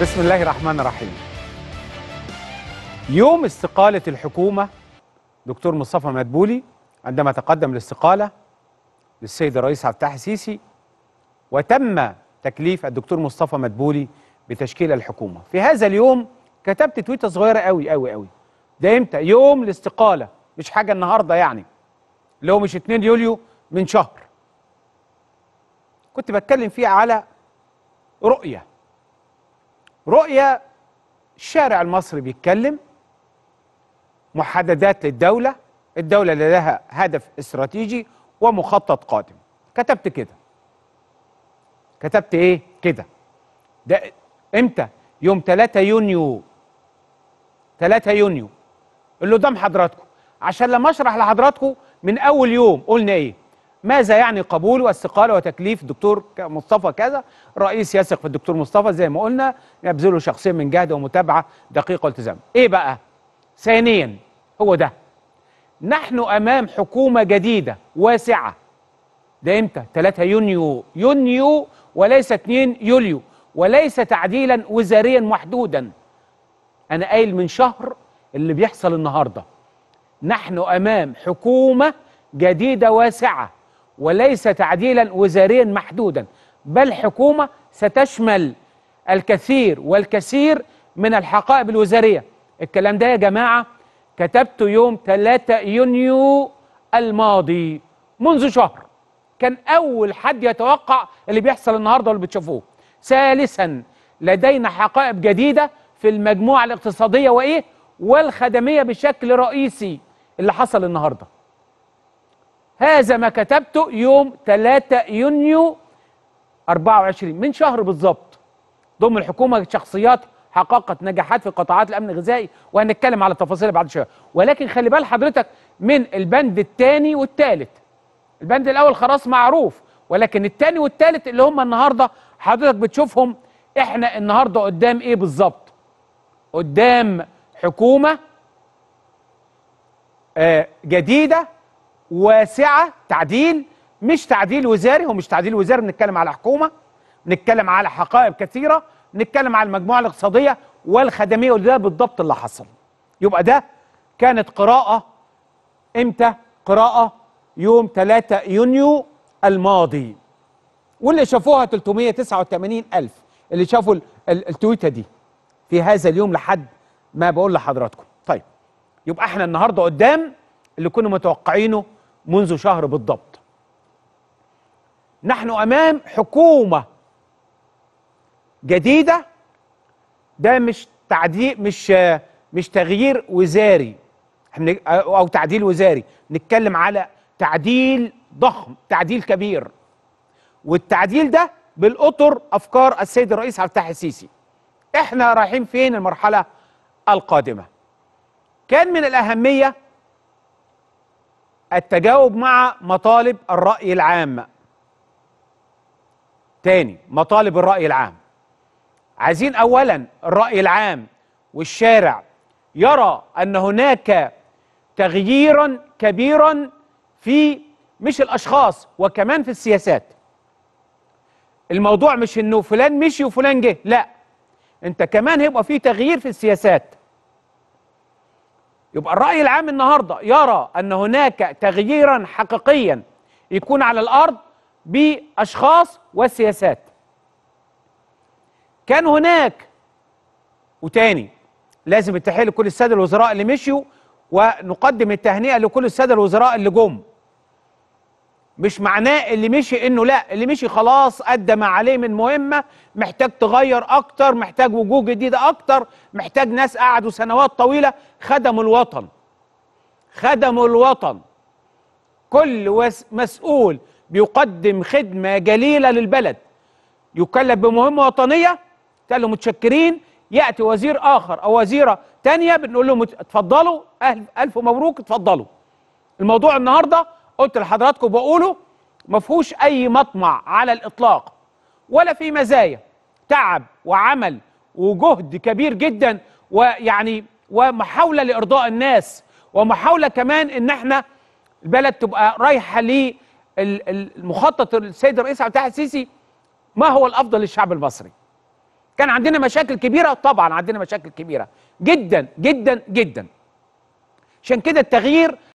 بسم الله الرحمن الرحيم يوم استقالة الحكومة دكتور مصطفى مدبولي عندما تقدم الاستقالة للسيد الرئيس عبد الفتاح السيسي وتم تكليف الدكتور مصطفى مدبولي بتشكيل الحكومة في هذا اليوم كتبت تويتة صغيرة قوي قوي قوي ده امتى يوم الاستقالة مش حاجة النهاردة يعني اللي هو مش 2 يوليو من شهر كنت بتكلم فيها على رؤية رؤية الشارع المصري بيتكلم محددات للدولة الدولة اللي لها هدف استراتيجي ومخطط قادم كتبت كده كتبت ايه كده ده امتى يوم 3 يونيو 3 يونيو اللي قدام حضراتكم عشان لما اشرح لحضراتكم من اول يوم قلنا ايه ماذا يعني قبول واستقاله وتكليف الدكتور مصطفى كذا رئيس يثق في الدكتور مصطفى زي ما قلنا يبذله شخصيا من جهد ومتابعه دقيقه والتزام ايه بقى ثانيا هو ده نحن امام حكومه جديده واسعه ده امتى 3 يونيو يونيو وليس 2 يوليو وليس تعديلا وزاريا محدودا انا قايل من شهر اللي بيحصل النهارده نحن امام حكومه جديده واسعه وليس تعديلا وزاريا محدودا بل حكومة ستشمل الكثير والكثير من الحقائب الوزارية الكلام ده يا جماعة كتبته يوم 3 يونيو الماضي منذ شهر كان أول حد يتوقع اللي بيحصل النهاردة واللي بتشوفوه ثالثا لدينا حقائب جديدة في المجموعة الاقتصادية وإيه والخدمية بشكل رئيسي اللي حصل النهارده هذا ما كتبته يوم 3 يونيو 24 من شهر بالظبط ضم الحكومة شخصيات حققت نجاحات في قطاعات الأمن الغذائي وهنتكلم على التفاصيل بعد شوية ولكن خلي بال حضرتك من البند الثاني والثالث البند الأول خلاص معروف ولكن الثاني والثالث اللي هم النهاردة حضرتك بتشوفهم احنا النهاردة قدام ايه بالظبط قدام حكومة آه، جديدة واسعه تعديل مش تعديل وزاري ومش تعديل وزاري بنتكلم على حكومه بنتكلم على حقائب كثيره بنتكلم على المجموعه الاقتصاديه والخدميه وده بالضبط اللي حصل يبقى ده كانت قراءه امتى قراءه يوم 3 يونيو الماضي واللي شافوها 389 ألف اللي شافوا التويته دي في هذا اليوم لحد ما بقول لحضراتكم طيب يبقى احنا النهارده قدام اللي كنا متوقعينه منذ شهر بالضبط نحن امام حكومه جديده ده مش تعديل مش مش تغيير وزاري او تعديل وزاري نتكلم على تعديل ضخم تعديل كبير والتعديل ده بالاطر افكار السيد الرئيس عبد الفتاح السيسي احنا رايحين فين المرحله القادمه كان من الاهميه التجاوب مع مطالب الرأي العام تاني مطالب الرأي العام عايزين أولا الرأي العام والشارع يرى أن هناك تغييرا كبيرا في مش الأشخاص وكمان في السياسات الموضوع مش انه فلان مشي وفلان جه لا انت كمان هيبقى في تغيير في السياسات يبقى الرأي العام النهاردة يرى أن هناك تغييرا حقيقيا يكون على الأرض بأشخاص وسياسات كان هناك وتاني لازم التحية لكل السادة الوزراء اللي مشيوا ونقدم التهنئة لكل السادة الوزراء اللي جم مش معناه اللي مشي انه لا اللي مشي خلاص ادى ما عليه من مهمه محتاج تغير اكتر محتاج وجوه جديده اكتر محتاج ناس قعدوا سنوات طويله خدموا الوطن خدموا الوطن كل مسؤول بيقدم خدمه جليله للبلد يكلف بمهمه وطنيه قال له متشكرين ياتي وزير اخر او وزيره تانية بنقول لهم اتفضلوا الف مبروك اتفضلوا الموضوع النهارده قلت لحضراتكم بقوله ما فيهوش اي مطمع على الاطلاق ولا في مزايا تعب وعمل وجهد كبير جدا ويعني ومحاوله لارضاء الناس ومحاوله كمان ان احنا البلد تبقى رايحه للمخطط السيد الرئيس عبد الفتاح السيسي ما هو الافضل للشعب المصري كان عندنا مشاكل كبيره طبعا عندنا مشاكل كبيره جدا جدا جدا عشان كده التغيير